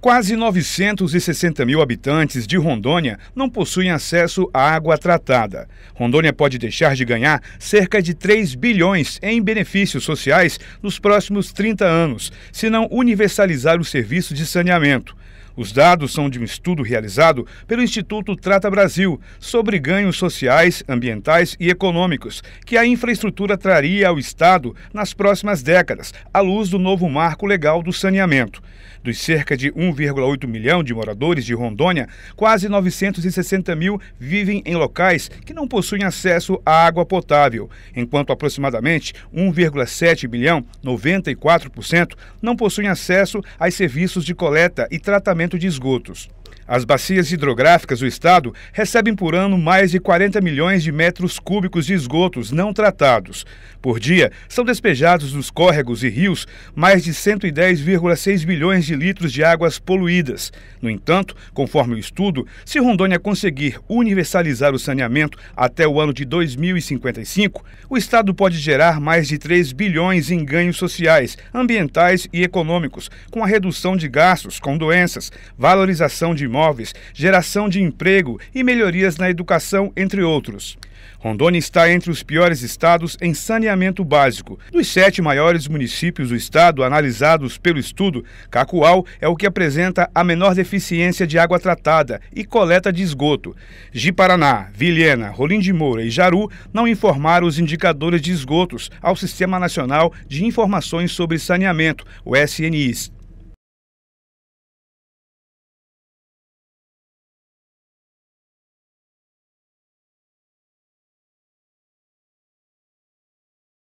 Quase 960 mil habitantes de Rondônia não possuem acesso à água tratada. Rondônia pode deixar de ganhar cerca de 3 bilhões em benefícios sociais nos próximos 30 anos, se não universalizar o serviço de saneamento. Os dados são de um estudo realizado pelo Instituto Trata Brasil sobre ganhos sociais, ambientais e econômicos que a infraestrutura traria ao Estado nas próximas décadas, à luz do novo marco legal do saneamento. Dos cerca de 1,8 milhão de moradores de Rondônia, quase 960 mil vivem em locais que não possuem acesso à água potável, enquanto aproximadamente 1,7 bilhão, 94%, não possuem acesso aos serviços de coleta e tratamento tratamento de esgotos. As bacias hidrográficas do estado recebem por ano mais de 40 milhões de metros cúbicos de esgotos não tratados. Por dia, são despejados dos córregos e rios mais de 110,6 bilhões de litros de águas poluídas. No entanto, conforme o estudo, se Rondônia conseguir universalizar o saneamento até o ano de 2055, o estado pode gerar mais de 3 bilhões em ganhos sociais, ambientais e econômicos, com a redução de gastos com doenças, valorização de de imóveis, geração de emprego e melhorias na educação, entre outros. Rondônia está entre os piores estados em saneamento básico. Dos sete maiores municípios do estado analisados pelo estudo, Cacoal é o que apresenta a menor deficiência de água tratada e coleta de esgoto. Jiparaná, Vilhena, Rolim de Moura e Jaru não informaram os indicadores de esgotos ao Sistema Nacional de Informações sobre Saneamento, o SNIS.